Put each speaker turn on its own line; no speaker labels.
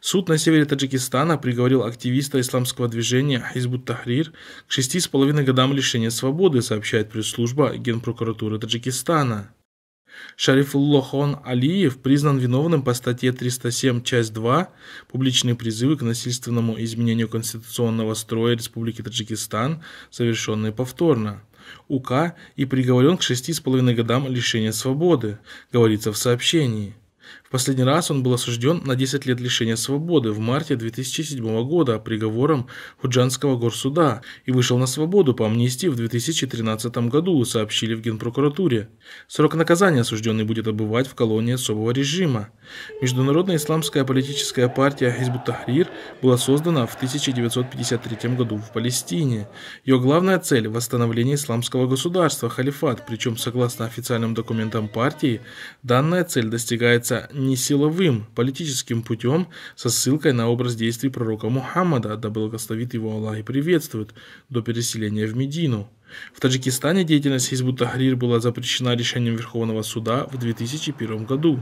Суд на севере Таджикистана приговорил активиста исламского движения Хизбут Тахрир к шести с половиной годам лишения свободы, сообщает пресс-служба Генпрокуратуры Таджикистана. Шарифуллохон Алиев признан виновным по статье 307, часть 2 «Публичные призывы к насильственному изменению конституционного строя Республики Таджикистан, совершенные повторно». УК и приговорен к 6,5 годам лишения свободы, говорится в сообщении. В последний раз он был осужден на 10 лет лишения свободы в марте 2007 года приговором Худжанского горсуда и вышел на свободу по амнистии в 2013 году, сообщили в Генпрокуратуре. Срок наказания осужденный будет обывать в колонии особого режима. Международная исламская политическая партия Хизбут Тахрир была создана в 1953 году в Палестине. Ее главная цель – восстановление исламского государства, халифат, причем, согласно официальным документам партии, данная цель достигается не силовым, политическим путем, со ссылкой на образ действий пророка Мухаммада, да благословит его Аллах и приветствует, до переселения в Медину. В Таджикистане деятельность Хизбут Тахрир была запрещена решением Верховного суда в 2001 году.